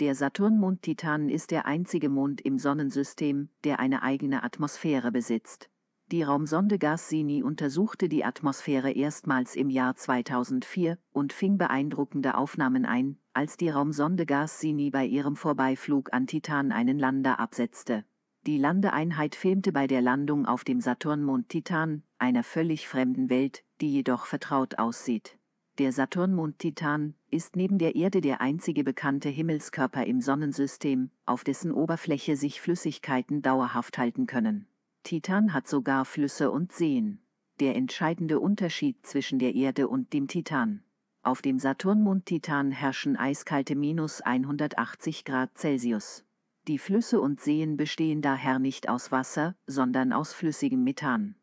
Der Saturnmond Titan ist der einzige Mond im Sonnensystem, der eine eigene Atmosphäre besitzt. Die Raumsonde Gassini untersuchte die Atmosphäre erstmals im Jahr 2004 und fing beeindruckende Aufnahmen ein, als die Raumsonde Gassini bei ihrem Vorbeiflug an Titan einen Lander absetzte. Die Landeeinheit filmte bei der Landung auf dem Saturnmond Titan, einer völlig fremden Welt, die jedoch vertraut aussieht. Der Saturnmond Titan ist neben der Erde der einzige bekannte Himmelskörper im Sonnensystem, auf dessen Oberfläche sich Flüssigkeiten dauerhaft halten können. Titan hat sogar Flüsse und Seen. Der entscheidende Unterschied zwischen der Erde und dem Titan. Auf dem Saturnmond Titan herrschen eiskalte minus 180 Grad Celsius. Die Flüsse und Seen bestehen daher nicht aus Wasser, sondern aus flüssigem Methan.